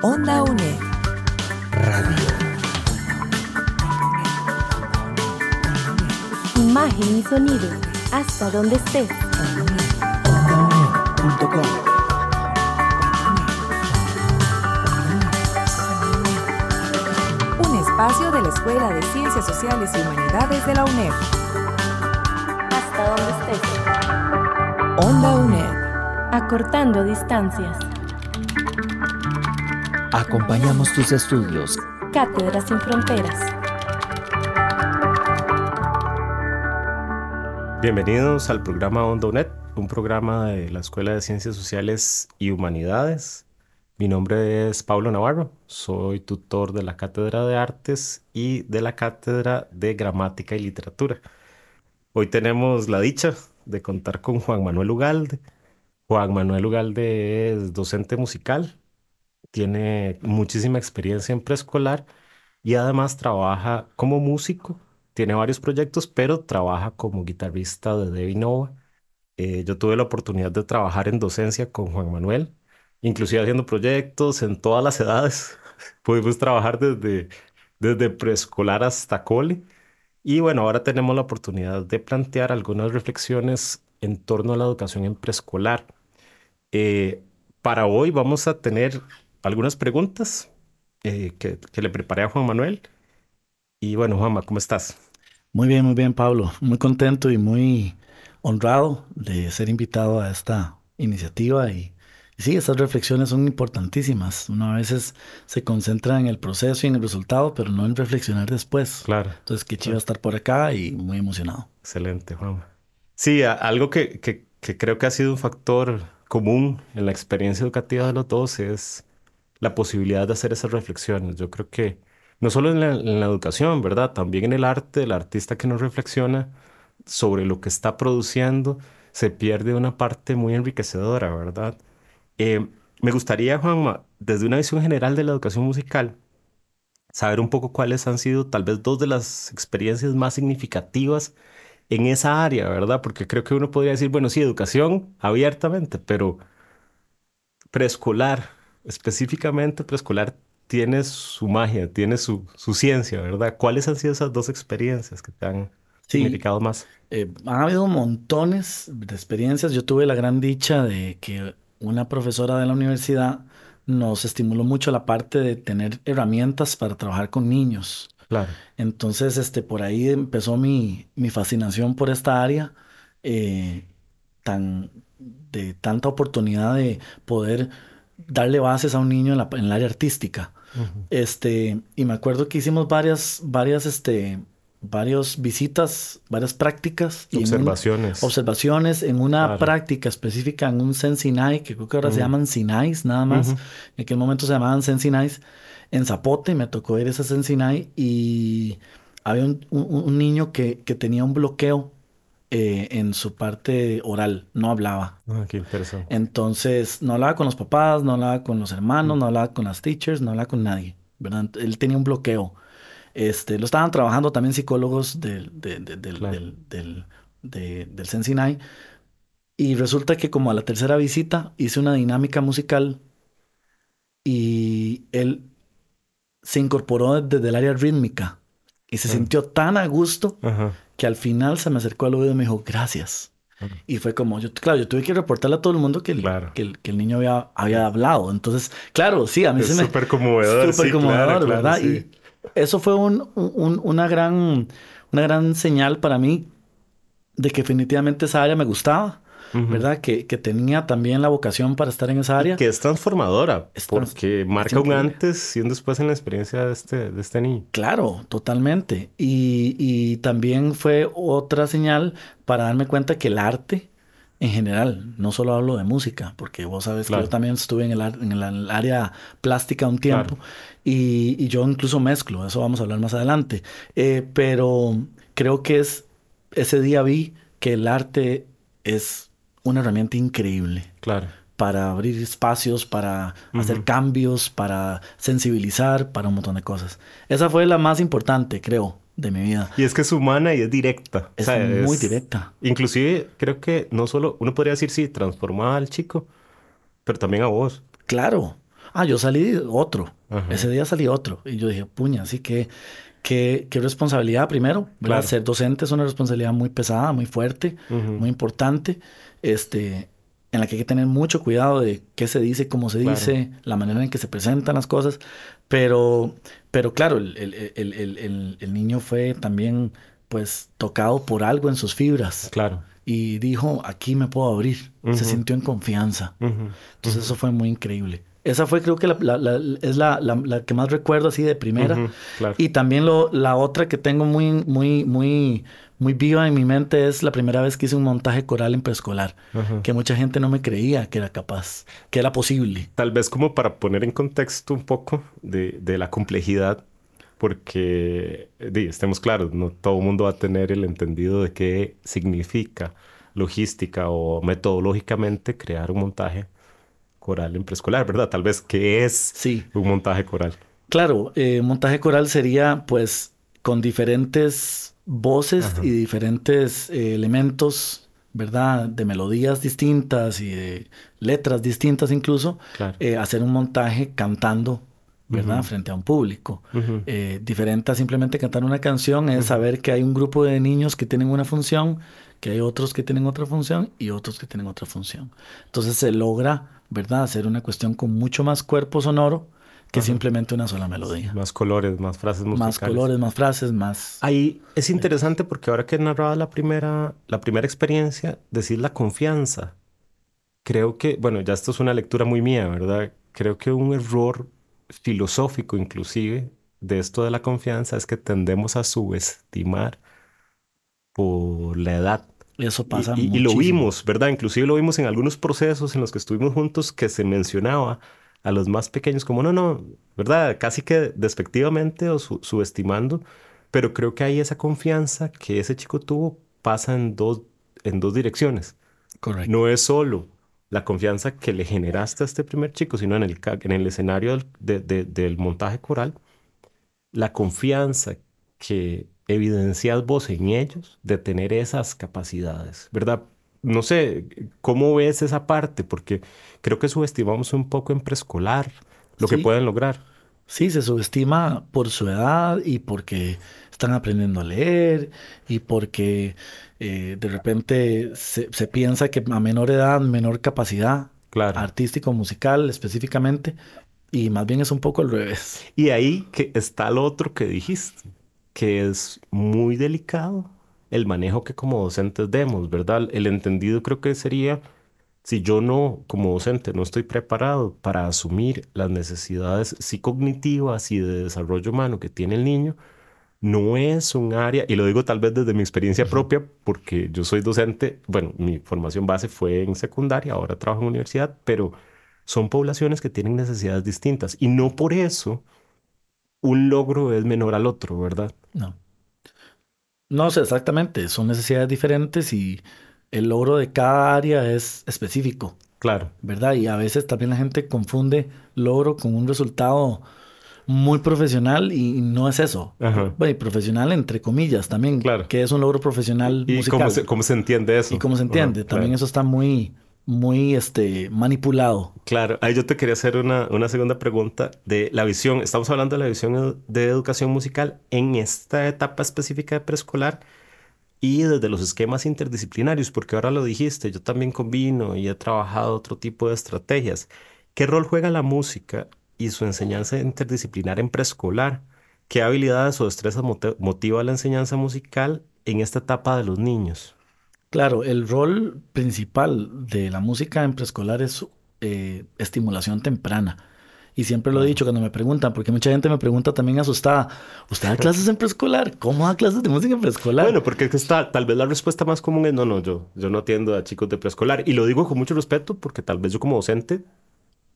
Onda UNED. Radio. Imagen y sonido. Hasta donde esté Un espacio de la Escuela de Ciencias Sociales y Humanidades de la UNED. Hasta donde esté Onda UNED. Acortando distancias. Acompañamos tus estudios. Cátedras sin Fronteras. Bienvenidos al programa OndoNet, un programa de la Escuela de Ciencias Sociales y Humanidades. Mi nombre es Pablo Navarro, soy tutor de la Cátedra de Artes y de la Cátedra de Gramática y Literatura. Hoy tenemos la dicha de contar con Juan Manuel Ugalde. Juan Manuel Ugalde es docente musical, tiene muchísima experiencia en preescolar y además trabaja como músico, tiene varios proyectos, pero trabaja como guitarrista de Debbie Nova. Eh, yo tuve la oportunidad de trabajar en docencia con Juan Manuel, inclusive haciendo proyectos en todas las edades. Pudimos trabajar desde, desde preescolar hasta cole. Y bueno, ahora tenemos la oportunidad de plantear algunas reflexiones en torno a la educación en preescolar. Eh, para hoy vamos a tener algunas preguntas eh, que, le preparé a Juan Manuel. Y bueno, Juanma, ¿cómo estás? Muy bien, muy bien, Pablo. Muy contento y muy honrado de ser invitado a esta iniciativa. Y, sí, esas reflexiones son importantísimas. Uno a veces se concentra en el proceso y en el resultado, pero no en reflexionar después. Claro. Entonces, qué chido estar por acá y muy emocionado. Excelente, Juanma. Sí, algo que, que, que creo que ha sido un factor común en la experiencia educativa de los dos es la posibilidad de hacer esas reflexiones. Yo creo que no solo en la, educación, ¿verdad? También en el arte, el artista que nos reflexiona sobre lo que está produciendo, se pierde una parte muy enriquecedora, ¿verdad? Eh, me gustaría, Juanma, desde una visión general de la educación musical, saber un poco cuáles han sido tal vez dos de las experiencias más significativas en esa área, ¿verdad? Porque creo que uno podría decir, bueno, sí, educación abiertamente, pero preescolar, específicamente preescolar tiene su magia, tiene su, ciencia, ¿verdad? ¿Cuáles han sido esas dos experiencias que te han significado más? Eh, ha habido montones de experiencias. Yo tuve la gran dicha de que una profesora de la universidad nos estimuló mucho la parte de tener herramientas para trabajar con niños. Claro. Entonces, este, por ahí empezó mi, mi fascinación por esta área eh, tan, de tanta oportunidad de poder darle bases a un niño en, la, el área artística. Este, y me acuerdo que hicimos varias, varias, este, visitas, varias prácticas. observaciones. observaciones en una práctica específica, en un Sinai, que creo que ahora se llaman Sinais, nada más. En aquel momento se llamaban Sinais. En Zapote me tocó ir a ese sinai y había un, niño que tenía un bloqueo eh, en su parte oral, no hablaba. Ah, Entonces, no hablaba con los papás, no hablaba con los hermanos, mm. no hablaba con las teachers, no hablaba con nadie, ¿verdad? Él tenía un bloqueo. Este, lo estaban trabajando también psicólogos del, de, y resulta que como a la tercera visita hice una dinámica musical y él se incorporó desde el área rítmica. Y se ah. sintió tan a gusto que al final se me acercó al oído y me dijo, gracias. Y fue como, yo, claro, yo tuve que reportarle a todo el mundo que el, que el, niño había, había hablado. Entonces, claro, sí, a mí se me... Súper conmovedor. Súper conmovedor, ¿verdad? Y eso fue un, un, una, gran, una gran señal para mí de que definitivamente esa área me gustaba ¿verdad? Que, tenía también la vocación para estar en esa área. que es transformadora, porque marca un antes y un después en la experiencia de este, de este niño. Claro, totalmente. Y, también fue otra señal para darme cuenta que el arte en general, no solo hablo de música, porque vos sabes que yo también estuve en el, en el área plástica un tiempo y, yo incluso mezclo, eso vamos a hablar más adelante, eh, pero creo que es, ese día vi que el arte es una herramienta increíble. Claro. Para abrir espacios, para hacer cambios, para sensibilizar, para un montón de cosas. Esa fue la más importante, creo, de mi vida. Y es que es humana y es directa. Es muy directa. Inclusive creo que no solo, uno podría decir, sí, transformaba al chico, pero también a vos. Claro. Ah, yo salí otro. Ese día salí otro. Y yo dije, puña, así que Qué, responsabilidad primero, Ser docente es una responsabilidad muy pesada, muy fuerte, muy importante, este, en la que hay que tener mucho cuidado de qué se dice, cómo se dice, la manera en que se presentan las cosas, pero, pero claro, el, niño fue también pues tocado por algo en sus fibras. Claro. Y dijo, aquí me puedo abrir. Se sintió en confianza. Entonces eso fue muy increíble. Esa fue creo que es la, que más recuerdo así de primera. Y también la otra que tengo muy, muy, muy, viva en mi mente es la primera vez que hice un montaje coral en preescolar, que mucha gente no me creía que era capaz, que era posible. Tal vez como para poner en contexto un poco de, la complejidad porque estemos claros, no todo el mundo va a tener el entendido de qué significa logística o metodológicamente crear un montaje coral en preescolar, ¿verdad? Tal vez, que es un montaje coral? Claro, eh, montaje coral sería pues con diferentes voces y diferentes eh, elementos, ¿verdad? De melodías distintas y de letras distintas incluso, eh, hacer un montaje cantando ¿verdad? Frente a un público. diferente a simplemente cantar una canción es saber que hay un grupo de niños que tienen una función, que hay otros que tienen otra función y otros que tienen otra función. Entonces se logra ¿verdad? Hacer una cuestión con mucho más cuerpo sonoro que simplemente una sola melodía. Más colores, más frases musicales. Más colores, más frases, más... Ahí es eh. interesante porque ahora que narraba la primera, la primera experiencia, decir la confianza. Creo que, bueno, ya esto es una lectura muy mía, ¿verdad? Creo que un error filosófico inclusive de esto de la confianza es que tendemos a subestimar por la edad eso pasa. Y, y, lo vimos, ¿verdad? Inclusive lo vimos en algunos procesos en los que estuvimos juntos que se mencionaba a los más pequeños como, no, no, ¿verdad? Casi que despectivamente o subestimando, pero creo que ahí esa confianza que ese chico tuvo pasa en dos, en dos direcciones. Correcto. No es solo la confianza que le generaste a este primer chico, sino en el, en el escenario del montaje coral, la confianza que evidencias vos en ellos de tener esas capacidades, ¿verdad? No sé, ¿cómo ves esa parte? Porque creo que subestimamos un poco en preescolar lo que pueden lograr. Sí, se subestima por su edad y porque están aprendiendo a leer y porque eh, de repente se, piensa que a menor edad, menor capacidad artístico, musical específicamente, y más bien es un poco al revés. Y ahí que está lo otro que dijiste, que es muy delicado el manejo que como docentes demos, ¿verdad? El entendido creo que sería, si yo no, como docente, no estoy preparado para asumir las necesidades psicognitivas y de desarrollo humano que tiene el niño, no es un área, y lo digo tal vez desde mi experiencia propia, porque yo soy docente, bueno, mi formación base fue en secundaria, ahora trabajo en universidad, pero son poblaciones que tienen necesidades distintas y no por eso un logro es menor al otro, ¿verdad? No. No sé exactamente, son necesidades diferentes y el logro de cada área es específico. Claro. ¿Verdad? Y a veces también la gente confunde logro con un resultado muy profesional y no es eso. Ajá. Bueno, y profesional entre comillas también. Claro. Que es un logro profesional. ¿Y Cómo, se, cómo se entiende eso? Y cómo se entiende. también eso está muy, muy este, manipulado. Claro, ahí yo te quería hacer una, una, segunda pregunta de la visión. Estamos hablando de la visión de educación musical en esta etapa específica de preescolar y desde los esquemas interdisciplinarios, porque ahora lo dijiste, yo también combino y he trabajado otro tipo de estrategias. ¿Qué rol juega la música y su enseñanza interdisciplinar en preescolar? ¿Qué habilidades o destrezas motiva la enseñanza musical en esta etapa de los niños? Claro, el rol principal de la música en preescolar es eh, estimulación temprana. Y siempre lo he dicho cuando me preguntan, porque mucha gente me pregunta también asustada, ¿usted da clases en preescolar? ¿Cómo da clases de música en preescolar? Bueno, porque está, tal vez la respuesta más común es no, no, yo, yo no atiendo a chicos de preescolar. Y lo digo con mucho respeto porque tal vez yo como docente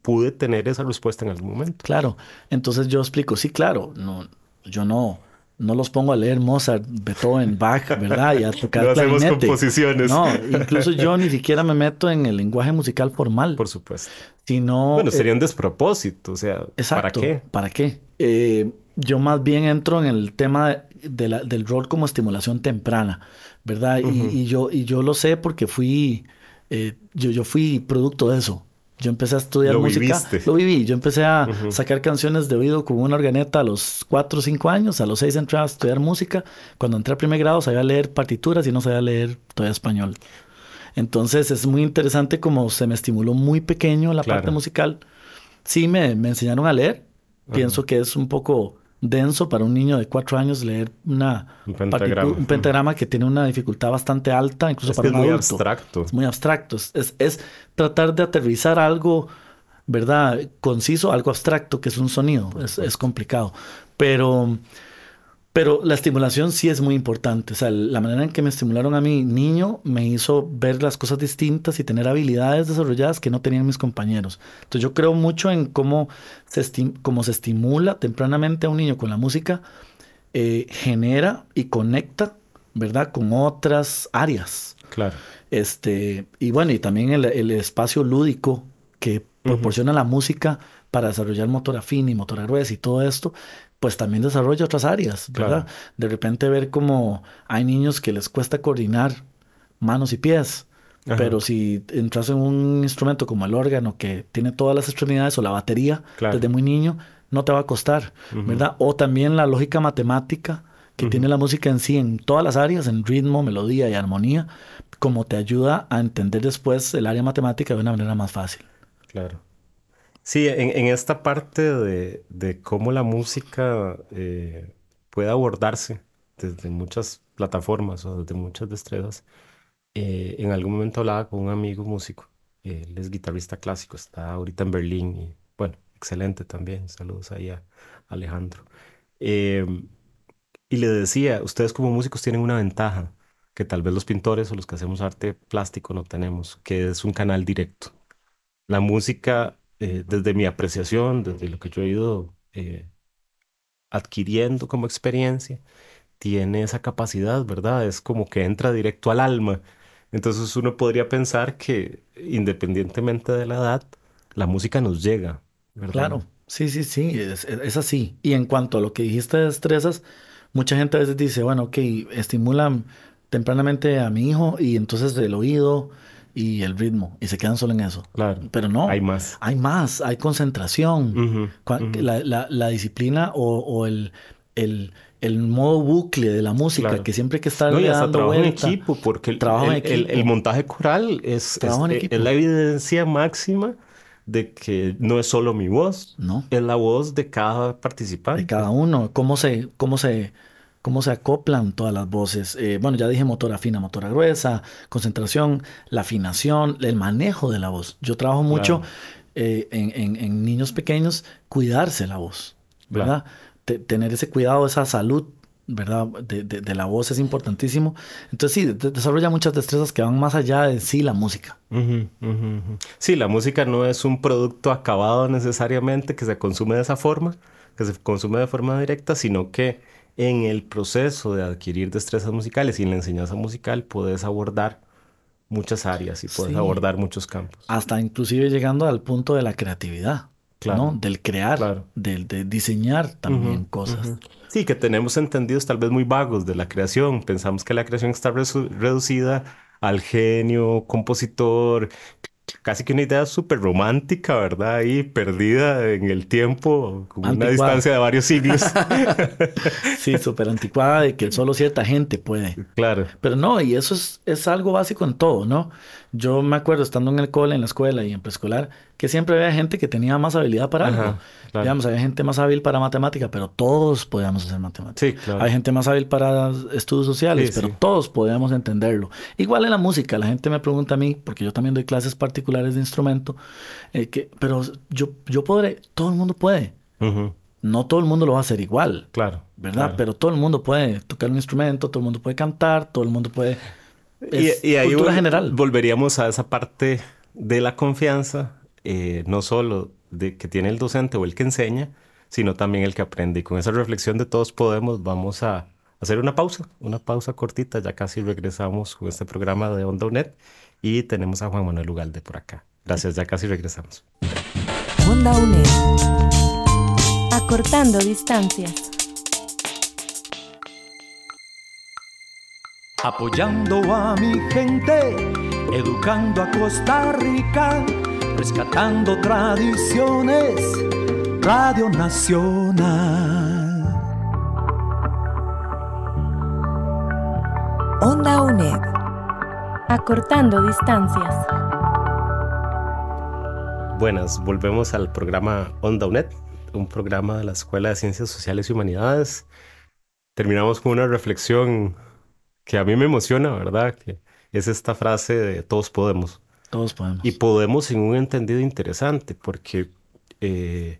pude tener esa respuesta en algún momento. Claro, entonces yo explico, sí, claro, no, yo no, no los pongo a leer Mozart, Beethoven, Bach, ¿verdad? Y a tocar no hacemos composiciones. No, incluso yo ni siquiera me meto en el lenguaje musical formal. Por supuesto. Sino, bueno, eh, sería un despropósito, o sea, ¿para qué? ¿Para qué? Eh, yo más bien entro en el tema del rol como estimulación temprana, ¿verdad? y, yo, y yo lo sé porque fui, eh, yo, yo fui producto de eso. Yo empecé a estudiar música. Lo viví. Yo empecé a sacar canciones de oído con una organeta a los 4 o 5 años. A los 6 entré a estudiar música. Cuando entré a primer grado sabía leer partituras y no sabía leer todavía español. Entonces es muy interesante como se me estimuló muy pequeño la parte musical. Sí, me, enseñaron a leer. Pienso que es un poco denso para un niño de cuatro años leer una un pentagrama, que tiene una dificultad bastante alta, incluso para un adulto. Muy abstracto. Es muy abstracto. Es, tratar de aterrizar algo, ¿verdad? Conciso, algo abstracto, que es un sonido. es complicado. Pero pero la estimulación sí es muy importante. O sea, la manera en que me estimularon a mi niño me hizo ver las cosas distintas y tener habilidades desarrolladas que no tenían mis compañeros. Entonces yo creo mucho en cómo se, se estimula tempranamente a un niño con la música, eh, genera y conecta, ¿verdad?, con otras áreas. Claro. Este, y bueno, y también el, espacio lúdico que proporciona la música para desarrollar motor afín y motor y todo esto, pues también desarrolla otras áreas, ¿verdad? De repente ver cómo hay niños que les cuesta coordinar manos y pies, pero si entras en un instrumento como el órgano que tiene todas las extremidades o la batería desde muy niño, no te va a costar, ¿verdad? O también la lógica matemática que tiene la música en sí, en todas las áreas, en ritmo, melodía y armonía, como te ayuda a entender después el área matemática de una manera más fácil. Claro. Sí, en, esta parte de, cómo la música eh, puede abordarse desde muchas plataformas o desde muchas destrezas, eh, en algún momento hablaba con un amigo músico, él es guitarrista clásico, está ahorita en Berlín y bueno, excelente también, saludos ahí a Alejandro. Eh, y le decía, ustedes como músicos tienen una ventaja que tal vez los pintores o los que hacemos arte plástico no tenemos, que es un canal directo. La música eh, desde mi apreciación, desde lo que yo he ido eh, adquiriendo como experiencia, tiene esa capacidad, ¿verdad? Es como que entra directo al alma. Entonces uno podría pensar que independientemente de la edad, la música nos llega, ¿verdad? Claro, sí, sí, sí, e, es, así. Y en cuanto a lo que dijiste de destrezas, mucha gente a veces dice, bueno, ok, estimulan tempranamente a mi hijo y entonces del oído, y el ritmo y se quedan solo en eso. Claro. Pero no. Hay más. Hay más, hay concentración. La, la, disciplina o, o el, el, el, modo bucle de la música, que siempre hay que estar trabajo en equipo, porque el, el, el montaje coral es, es, la evidencia máxima de que no es solo mi voz, no. es la voz de cada participante. De cada uno, cómo se, cómo se, cómo se acoplan todas las voces. Eh, bueno, ya dije motora fina, motora gruesa, concentración, la afinación, el manejo de la voz. Yo trabajo mucho eh, en, niños pequeños cuidarse la voz, ¿verdad? Tener ese cuidado, esa salud ¿verdad? De, la voz es importantísimo. Entonces sí, desarrolla muchas destrezas que van más allá de sí la música. Sí, la música no es un producto acabado necesariamente que se consume de esa forma, que se consume de forma directa, sino que en el proceso de adquirir destrezas musicales y en la enseñanza musical puedes abordar muchas áreas y puedes abordar muchos campos. Hasta inclusive llegando al punto de la creatividad, ¿no? Del crear, del de diseñar también cosas. Sí, que tenemos entendidos tal vez muy vagos de la creación. Pensamos que la creación está reducida al genio, compositor, casi que una idea súper romántica, ¿verdad? Ahí perdida en el tiempo, con una distancia de varios siglos. sí, súper anticuada de que solo cierta gente puede. Claro. Pero no, y eso es, es algo básico en todo, ¿no? Yo me acuerdo estando en el cole, en la escuela y en preescolar, que siempre había gente que tenía más habilidad para algo. Digamos, había gente más hábil para matemática, pero todos podíamos hacer matemáticas. Hay gente más hábil para estudios sociales, pero todos podíamos entenderlo. Igual en la música, la gente me pregunta a mí, porque yo también doy clases particulares de instrumento, eh, que, pero yo, yo podré, todo el mundo puede. No todo el mundo lo va a hacer igual. Claro. ¿Verdad? Pero todo el mundo puede tocar un instrumento, todo el mundo puede cantar, todo el mundo puede y, ahí general. volveríamos a esa parte de la confianza, eh, no solo de que tiene el docente o el que enseña, sino también el que aprende. Y con esa reflexión de todos podemos, vamos a hacer una pausa, una pausa cortita. Ya casi regresamos con este programa de Onda UNED y tenemos a Juan Manuel Ugalde por acá. Gracias, ya casi regresamos. Onda Acortando distancias. apoyando a mi gente, educando a Costa Rica, rescatando tradiciones, Radio Nacional. Onda UNED, acortando distancias. Buenas, volvemos al programa Onda UNED, un programa de la Escuela de Ciencias Sociales y Humanidades. Terminamos con una reflexión que a mí me emociona, ¿verdad? es esta frase de todos podemos. Todos podemos. Y podemos en un entendido interesante, porque eh,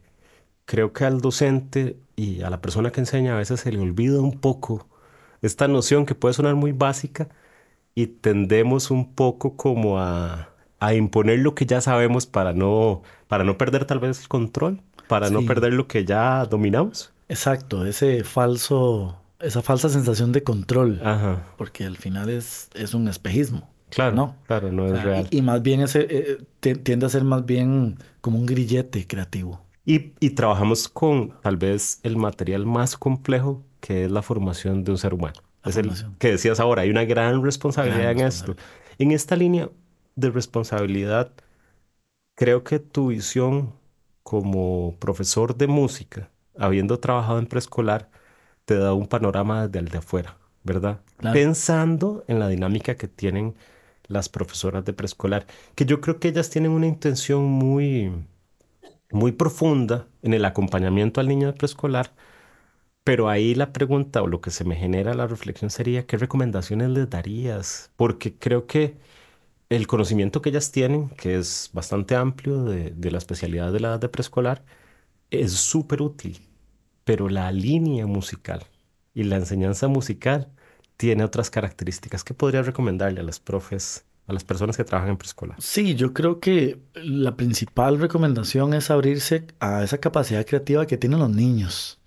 creo que al docente y a la persona que enseña a veces se le olvida un poco esta noción que puede sonar muy básica y tendemos un poco como a, a imponer lo que ya sabemos para no, para no perder tal vez el control, para no perder lo que ya dominamos. Exacto, ese falso esa falsa sensación de control. Porque al final es, es un espejismo. Claro, ¿no? claro, no es real. Y, más bien ese, eh, eh, tiende a ser más bien como un grillete creativo. Y, trabajamos con tal vez el material más complejo que es la formación de un ser humano. es el que decías ahora, hay una gran responsabilidad en esto. En esta línea de responsabilidad, creo que tu visión como profesor de música, habiendo trabajado en preescolar, da un panorama desde el de afuera, ¿verdad? Pensando en la dinámica que tienen las profesoras de preescolar, que yo creo que ellas tienen una intención muy, muy profunda en el acompañamiento al niño de preescolar, pero ahí la pregunta o lo que se me genera la reflexión sería, ¿qué recomendaciones les darías? Porque creo que el conocimiento que ellas tienen, que es bastante amplio de, de la especialidad de la edad de preescolar, es súper útil pero la línea musical y la enseñanza musical tiene otras características. ¿Qué podría recomendarle a las profes, a las personas que trabajan en preescolar? Sí, yo creo que la principal recomendación es abrirse a esa capacidad creativa que tienen los niños.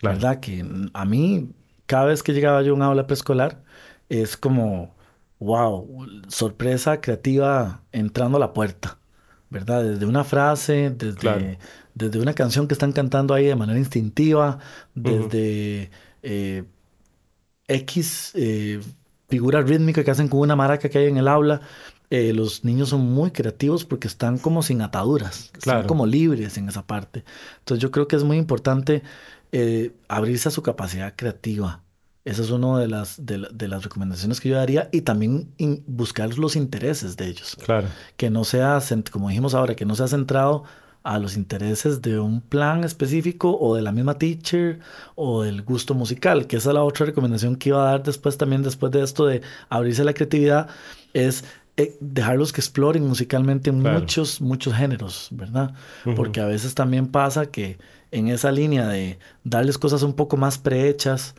La verdad que a mí, cada vez que llegaba yo a una aula preescolar, es como, wow, sorpresa creativa entrando a la puerta. ¿verdad? Desde una frase, desde, una canción que están cantando ahí de manera instintiva, desde eh, X eh, figura rítmica que hacen con una maraca que hay en el aula. Eh, los niños son muy creativos porque están como sin ataduras, están como libres en esa parte. Entonces yo creo que es muy importante eh, abrirse a su capacidad creativa esa es una de las, de, las recomendaciones que yo daría y también buscar los intereses de ellos. Claro. Que no sea, como dijimos ahora, que no sea centrado a los intereses de un plan específico o de la misma teacher o del gusto musical, que esa es la otra recomendación que iba a dar después también, después de esto de abrirse a la creatividad, es eh, dejarlos que exploren musicalmente muchos, muchos géneros, ¿verdad? Porque a veces también pasa que en esa línea de darles cosas un poco más prehechas,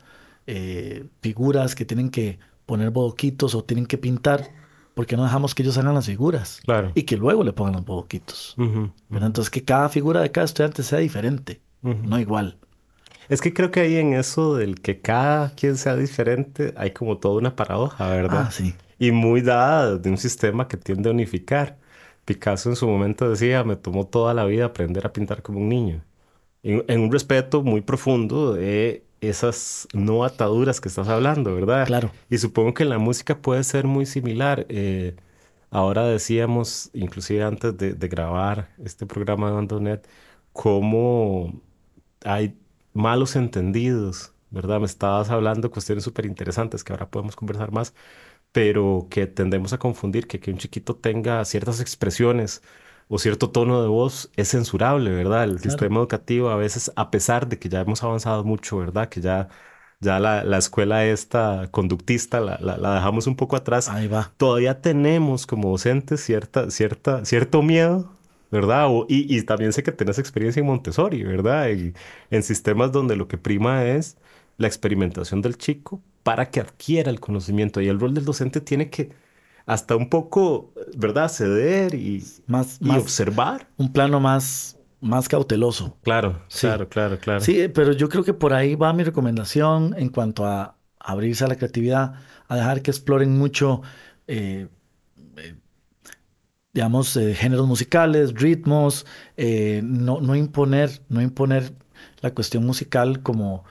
eh, figuras que tienen que poner bodoquitos o tienen que pintar, porque no dejamos que ellos hagan las figuras? Y que luego le pongan los bodoquitos. Entonces, que cada figura de cada estudiante sea diferente, no igual. Es que creo que ahí en eso del que cada quien sea diferente hay como toda una paradoja, ¿verdad? Ah, sí. Y muy dada de un sistema que tiende a unificar. Picasso en su momento decía, me tomó toda la vida aprender a pintar como un niño. En, en un respeto muy profundo de esas no ataduras que estás hablando, ¿verdad? Claro. Y supongo que la música puede ser muy similar. Eh, ahora decíamos, inclusive antes de, grabar este programa de Andonet, cómo hay malos entendidos, ¿verdad? Me estabas hablando cuestiones súper interesantes que ahora podemos conversar más, pero que tendemos a confundir, que, que un chiquito tenga ciertas expresiones o cierto tono de voz es censurable, ¿verdad? El sistema educativo a veces, a pesar de que ya hemos avanzado mucho, ¿verdad? Que ya, ya la, escuela esta conductista la, dejamos un poco atrás. Ahí va. Todavía tenemos como docentes cierta, cierta, cierto miedo, ¿verdad? y, también sé que tenés experiencia en Montessori, ¿verdad? en sistemas donde lo que prima es la experimentación del chico para que adquiera el conocimiento. Y el rol del docente tiene que hasta un poco, ¿verdad? Ceder y, más, observar. Un plano más, más cauteloso. Claro, claro, claro, Sí, pero yo creo que por ahí va mi recomendación en cuanto a abrirse a la creatividad, a dejar que exploren mucho, eh, eh, digamos, eh, géneros musicales, ritmos, no, no, imponer, no imponer la cuestión musical como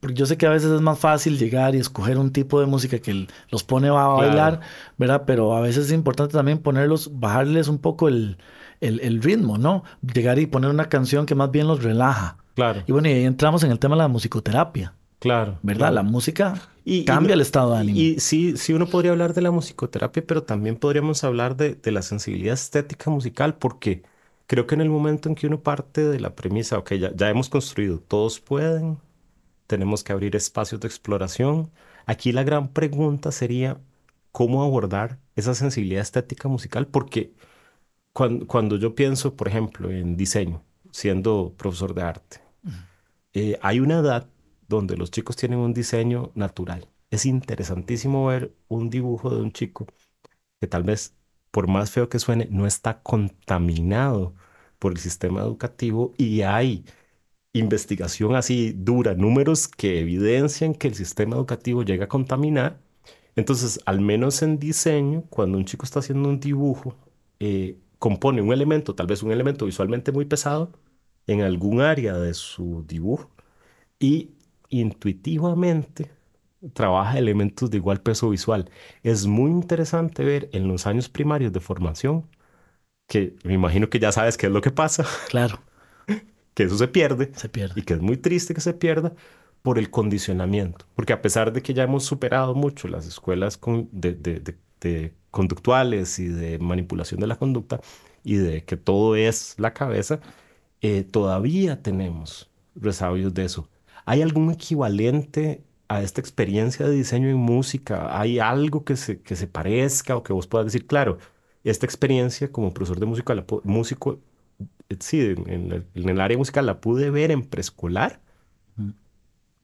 porque yo sé que a veces es más fácil llegar y escoger un tipo de música que los pone a bailar, ¿verdad? Pero a veces es importante también ponerlos, bajarles un poco el, ritmo, ¿no? Llegar y poner una canción que más bien los relaja. Claro. Y bueno, y ahí entramos en el tema de la musicoterapia. Claro. ¿Verdad? La música y, cambia el estado de ánimo. Y sí, sí, uno podría hablar de la musicoterapia, pero también podríamos hablar de, la sensibilidad estética musical, porque creo que en el momento en que uno parte de la premisa, ok, ya hemos construido, todos pueden, tenemos que abrir espacios de exploración. Aquí la gran pregunta sería cómo abordar esa sensibilidad estética musical, porque cuando, yo pienso, por ejemplo, en diseño, siendo profesor de arte, eh, hay una edad donde los chicos tienen un diseño natural. Es interesantísimo ver un dibujo de un chico que tal vez, por más feo que suene, no está contaminado por el sistema educativo y hay investigación así dura, números que evidencian que el sistema educativo llega a contaminar. Entonces, al menos en diseño, cuando un chico está haciendo un dibujo, eh, compone un elemento, tal vez un elemento visualmente muy pesado, en algún área de su dibujo y intuitivamente trabaja elementos de igual peso visual. Es muy interesante ver en los años primarios de formación, que me imagino que ya sabes qué es lo que pasa. Claro que eso se pierde. Se pierde. Y que es muy triste que se pierda por el condicionamiento. Porque a pesar de que ya hemos superado mucho las escuelas de, conductuales y de manipulación de la conducta y de que todo es la cabeza, eh, todavía tenemos resabios de eso. ¿Hay algún equivalente a esta experiencia de diseño en música? ¿Hay algo que se, que se parezca o que vos puedas decir, claro, esta experiencia como profesor de música músico sí, en, el, área musical la pude ver en preescolar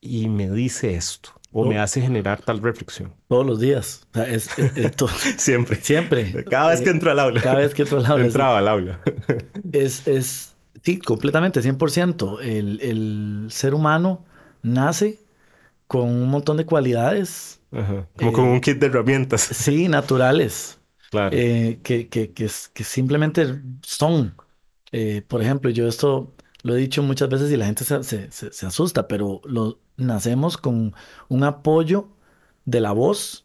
y me dice esto. O me hace generar tal reflexión. Todos los días. siempre. Siempre. Cada vez que entro al aula. Cada vez que entro al aula. Entraba al aula. es, es, sí, completamente, 100%. El, el ser humano nace con un montón de cualidades. Como con eh, un kit de herramientas. Sí, naturales. Claro. Eh, que, que, que, que, simplemente son. Eh, por ejemplo, yo esto lo he dicho muchas veces y la gente se, asusta, pero nacemos con un apoyo de la voz,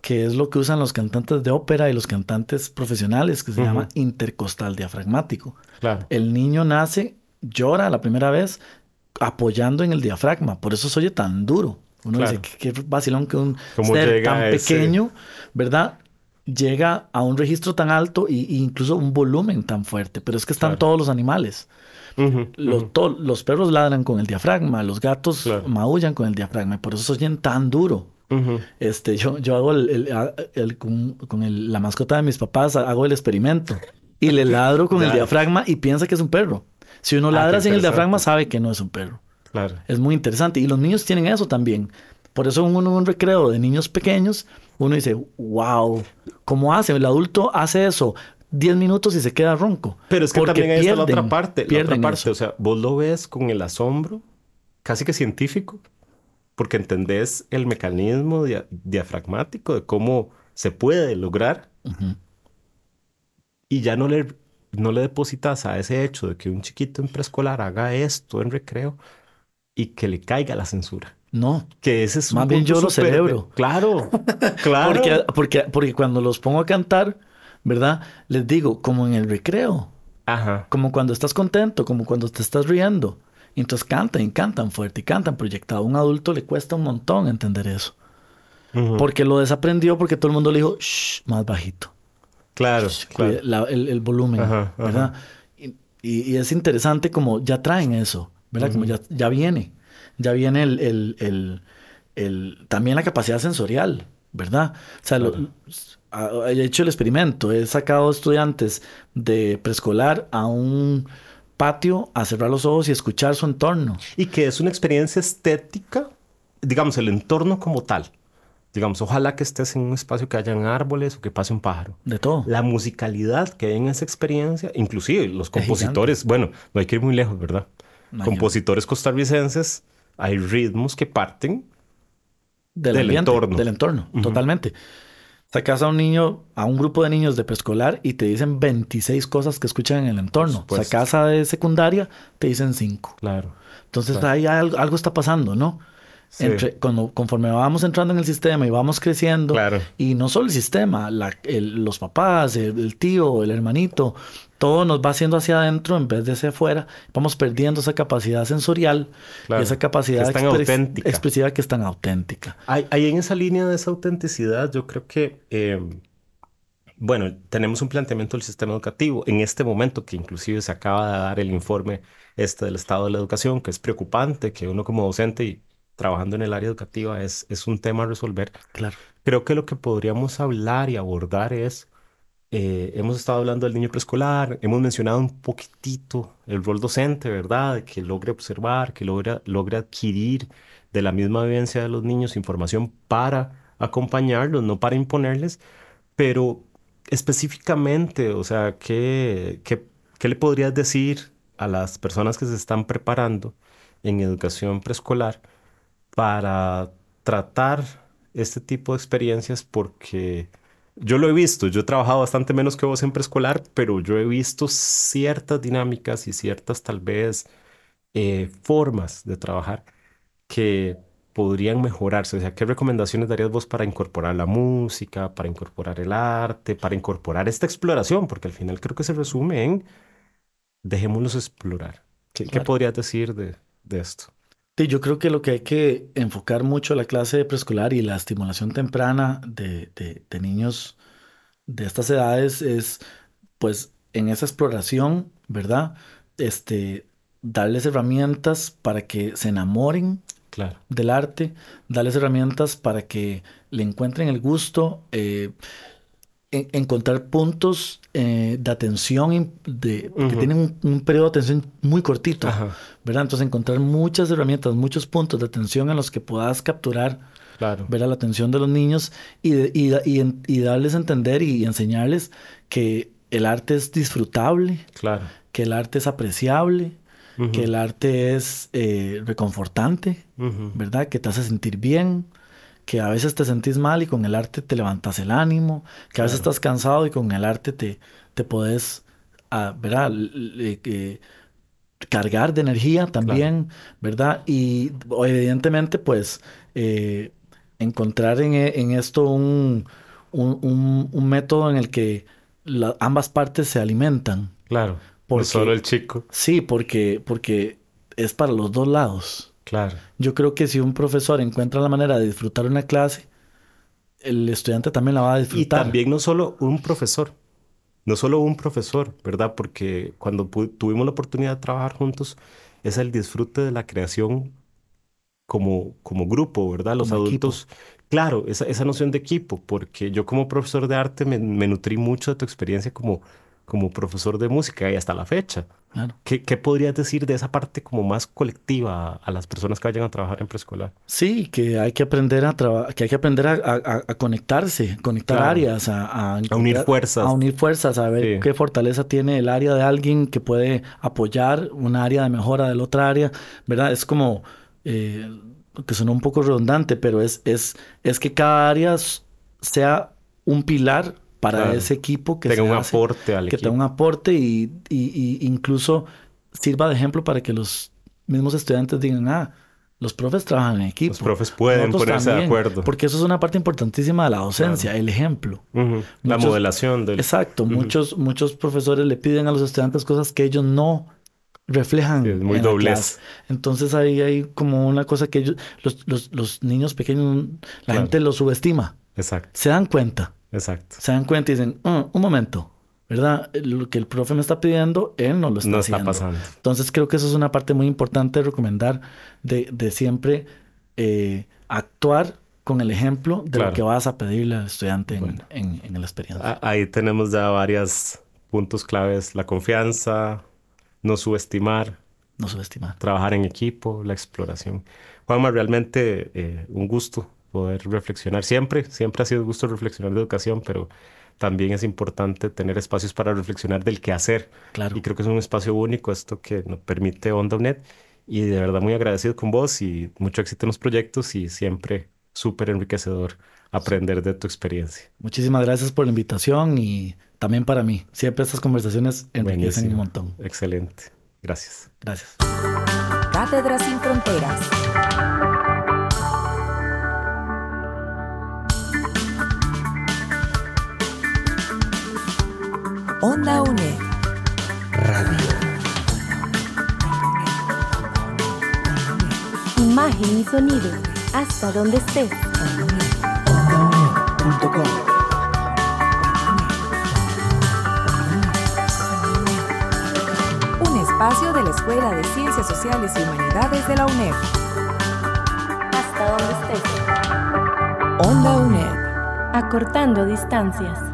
que es lo que usan los cantantes de ópera y los cantantes profesionales, que se llama intercostal diafragmático. El niño nace, llora la primera vez apoyando en el diafragma, por eso se oye tan duro. Uno dice, qué, vacilón que un ser tan pequeño, ¿verdad? llega a un registro tan alto e incluso un volumen tan fuerte, pero es que están todos los animales. los, perros ladran con el diafragma, los gatos maullan con el diafragma, y por eso se oyen tan duro. este, yo, yo hago con, la mascota de mis papás, hago el experimento y le ladro con el diafragma y piensa que es un perro. Si uno ah, ladra sin el diafragma, sabe que no es un perro. Es muy interesante. Y los niños tienen eso también. Por eso uno en un recreo de niños pequeños, uno dice, wow, ¿cómo hace? El adulto hace eso 10 minutos y se queda ronco. Pero es que también hay la otra parte. La otra parte, o sea, vos lo ves con el asombro casi que científico, porque entendés el mecanismo diafragmático de cómo se puede lograr y ya no le, no le depositas a ese hecho de que un chiquito en preescolar haga esto en recreo y que le caiga la censura. No. Que ese es Más bien yo lo celebro. Claro, claro. Porque, porque, cuando los pongo a cantar, ¿verdad? Les digo, como en el recreo. Ajá. Como cuando estás contento, como cuando te estás riendo. Y entonces cantan cantan fuerte y cantan proyectado. A un adulto le cuesta un montón entender eso. Porque lo desaprendió porque todo el mundo le dijo, shh, más bajito. Claro, claro. el, volumen, ¿verdad? Y, es interesante como ya traen eso, ¿verdad? Como ya, ya viene ya viene el, también la capacidad sensorial, ¿verdad? O sea, he hecho el experimento, he sacado estudiantes de preescolar a un patio a cerrar los ojos y escuchar su entorno. Y que es una experiencia estética, digamos, el entorno como tal. Digamos, ojalá que estés en un espacio que en árboles o que pase un pájaro. De todo. La musicalidad que hay en esa experiencia, inclusive los compositores, bueno, no hay que ir muy lejos, ¿verdad? compositores costarricenses, hay ritmos que parten del, entorno. Del entorno, totalmente. Sacas a un niño, a un grupo de niños de preescolar y te dicen 26 cosas que escuchan en el entorno. Sacas a de secundaria, te dicen 5. Claro. Entonces ahí algo, está pasando, ¿no? cuando, conforme vamos entrando en el sistema y vamos creciendo, y no solo el sistema, los papás, el, tío, el hermanito, todo nos va haciendo hacia adentro en vez de hacia afuera. Vamos perdiendo esa capacidad sensorial y esa capacidad expresiva que es tan auténtica. Ahí en esa línea de esa autenticidad, yo creo que, eh, bueno, tenemos un planteamiento del sistema educativo en este momento que inclusive se acaba de dar el informe este del estado de la educación, que es preocupante, que uno como docente y trabajando en el área educativa es, es un tema a resolver. Claro. Creo que lo que podríamos hablar y abordar es, eh, hemos estado hablando del niño preescolar, hemos mencionado un poquitito el rol docente, ¿verdad? que logre observar, que logra, logre adquirir de la misma vivencia de los niños información para acompañarlos, no para imponerles, pero específicamente, o sea, ¿qué, qué, qué le podrías decir a las personas que se están preparando en educación preescolar? para tratar este tipo de experiencias porque yo lo he visto, yo he trabajado bastante menos que vos en preescolar, pero yo he visto ciertas dinámicas y ciertas tal vez eh, formas de trabajar que podrían mejorarse? O sea, ¿qué recomendaciones darías vos para incorporar la música, para incorporar el arte, para incorporar esta exploración? Porque al final creo que se resume en dejémonos explorar. ¿Qué, podrías decir de, esto? Sí, yo creo que lo que hay que enfocar mucho la clase de preescolar y la estimulación temprana de, niños de estas edades es, pues, en esa exploración, ¿verdad? Este, darles herramientas para que se enamoren claro. del arte, darles herramientas para que le encuentren el gusto. Eh, encontrar puntos eh, de atención de, que tienen un, periodo de atención muy cortito, ¿verdad? Entonces encontrar muchas herramientas, muchos puntos de atención en los que puedas capturar ver la atención de los niños y, y, darles a entender y enseñarles que el arte es disfrutable, claro. que el arte es apreciable, que el arte es eh, reconfortante, ¿verdad? Que te hace sentir bien, que a veces te sentís mal y con el arte te levantas el ánimo, que a veces estás cansado y con el arte te, te podés, ah, eh, cargar de energía también, ¿verdad? Y evidentemente, pues, eh, encontrar en, e, esto un, método en el que ambas partes se alimentan. Claro. por solo el chico. Sí, porque, porque es para los dos lados. Claro. Yo creo que si un profesor encuentra la manera de disfrutar una clase, el estudiante también la va a disfrutar. Y también no solo un profesor, no solo un profesor, ¿verdad? Porque cuando tuvimos la oportunidad de trabajar juntos, es el disfrute de la creación como, como grupo, ¿verdad? Los adultos, claro, esa, noción de equipo, porque yo como profesor de arte me nutrí mucho de tu experiencia como como profesor de música y hasta la fecha. Claro. ¿Qué, ¿Qué, podrías decir de esa parte como más colectiva a las personas que vayan a trabajar en preescolar? Sí, que hay que aprender a que hay que aprender a, conectarse, conectar áreas, a, unir fuerzas. A unir fuerzas, a ver qué fortaleza tiene el área de alguien que puede apoyar un área de mejora del otra área, ¿verdad? Es como, eh, que suena un poco redundante, pero es, es, es que cada área sea un pilar para ese equipo que tenga un aporte al que tenga un aporte y, incluso sirva de ejemplo para que los mismos estudiantes digan, ah, los profes trabajan en equipo. Los profes pueden ponerse de acuerdo. Porque eso es una parte importantísima de la docencia, el ejemplo. la modelación del... Exacto, muchos, muchos profesores le piden a los estudiantes cosas que ellos no reflejan. es muy doblez. Entonces ahí hay como una cosa que ellos, los, los, niños pequeños, la gente lo subestima. Exacto. Se dan cuenta. Exacto. Se dan cuenta y dicen, mm, un momento, ¿verdad? Lo que el profe me está pidiendo, él no lo está, no pasando. Entonces creo que eso es una parte muy importante de recomendar, de, siempre eh, actuar con el ejemplo de lo que vas a pedirle al estudiante en, la experiencia. Ahí tenemos ya varios puntos claves, la confianza, no subestimar. No subestimar. Trabajar en equipo, la exploración. Juanma, realmente eh, un gusto poder reflexionar. Siempre, siempre ha sido gusto reflexionar de educación, pero también es importante tener espacios para reflexionar del qué hacer. Claro. Y creo que es un espacio único esto que nos permite Ondonet Y de verdad muy agradecido con vos y mucho éxito en los proyectos y siempre súper enriquecedor aprender de tu experiencia. Muchísimas gracias por la invitación y también para mí. Siempre estas conversaciones enriquecen un montón. Excelente. Gracias. Gracias. Cátedra sin fronteras. Onda UNED. Radio. Imagen y sonido. Hasta donde estés. Un espacio de la Escuela de Ciencias Sociales y Humanidades de la UNED. Hasta donde esté Onda UNED. Acortando distancias.